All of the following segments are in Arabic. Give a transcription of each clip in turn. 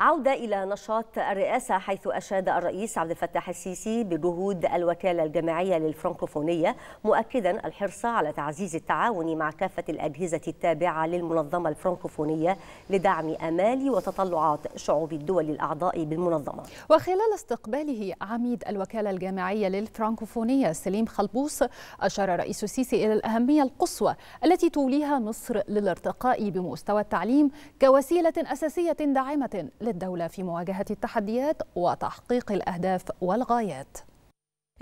عودة إلى نشاط الرئاسة حيث أشاد الرئيس عبد الفتاح السيسي بجهود الوكالة الجماعية للفرنكوفونية مؤكدا الحرص على تعزيز التعاون مع كافة الأجهزة التابعة للمنظمة الفرنكوفونية لدعم أمال وتطلعات شعوب الدول الأعضاء بالمنظمة وخلال استقباله عميد الوكالة الجماعية للفرنكوفونية سليم خلبوس أشار رئيس السيسي إلى الأهمية القصوى التي توليها مصر للارتقاء بمستوى التعليم كوسيلة أساسية داعمة للدولة في مواجهة التحديات وتحقيق الأهداف والغايات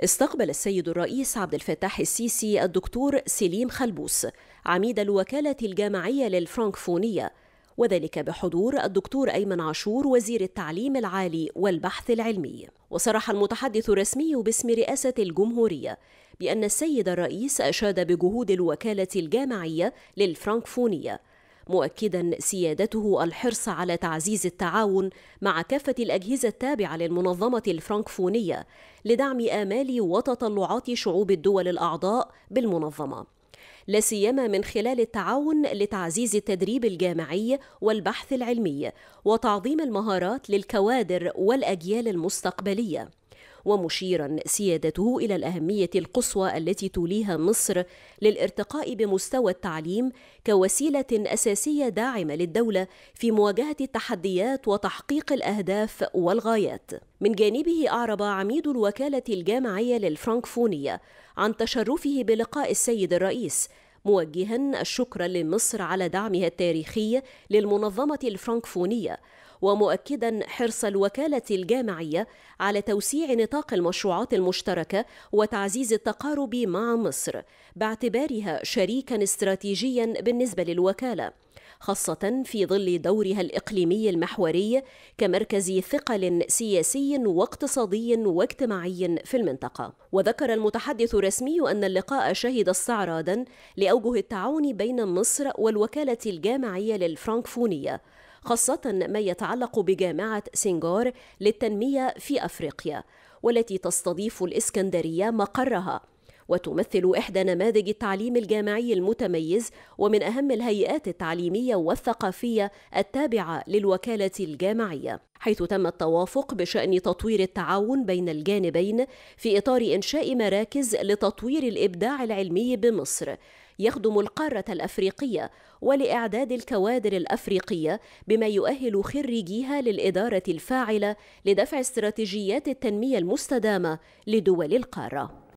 استقبل السيد الرئيس عبد الفتاح السيسي الدكتور سليم خلبوس عميد الوكالة الجامعية للفرانكفونية وذلك بحضور الدكتور أيمن عاشور وزير التعليم العالي والبحث العلمي وصرح المتحدث الرسمي باسم رئاسة الجمهورية بأن السيد الرئيس أشاد بجهود الوكالة الجامعية للفرانكفونية مؤكدا سيادته الحرص على تعزيز التعاون مع كافة الأجهزة التابعة للمنظمة الفرنكفونية لدعم آمال وتطلعات شعوب الدول الأعضاء بالمنظمة. لا سيما من خلال التعاون لتعزيز التدريب الجامعي والبحث العلمي وتعظيم المهارات للكوادر والاجيال المستقبليه ومشيرا سيادته إلى الأهمية القصوى التي توليها مصر للارتقاء بمستوى التعليم كوسيلة أساسية داعمة للدولة في مواجهة التحديات وتحقيق الأهداف والغايات. من جانبه أعرب عميد الوكالة الجامعية للفرنكفونية عن تشرفه بلقاء السيد الرئيس موجها الشكر لمصر على دعمها التاريخي للمنظمة الفرنكفونية ومؤكدا حرص الوكالة الجامعية على توسيع نطاق المشروعات المشتركة وتعزيز التقارب مع مصر باعتبارها شريكا استراتيجيا بالنسبة للوكالة خاصة في ظل دورها الإقليمي المحوري كمركز ثقل سياسي واقتصادي واجتماعي في المنطقة وذكر المتحدث الرسمي أن اللقاء شهد استعراضا لأوجه التعاون بين مصر والوكالة الجامعية للفرانكفونية خاصة ما يتعلق بجامعة سنغار للتنمية في أفريقيا والتي تستضيف الإسكندرية مقرها وتمثل إحدى نماذج التعليم الجامعي المتميز ومن أهم الهيئات التعليمية والثقافية التابعة للوكالة الجامعية حيث تم التوافق بشأن تطوير التعاون بين الجانبين في إطار إنشاء مراكز لتطوير الإبداع العلمي بمصر يخدم القارة الأفريقية ولإعداد الكوادر الأفريقية بما يؤهل خريجيها للإدارة الفاعلة لدفع استراتيجيات التنمية المستدامة لدول القارة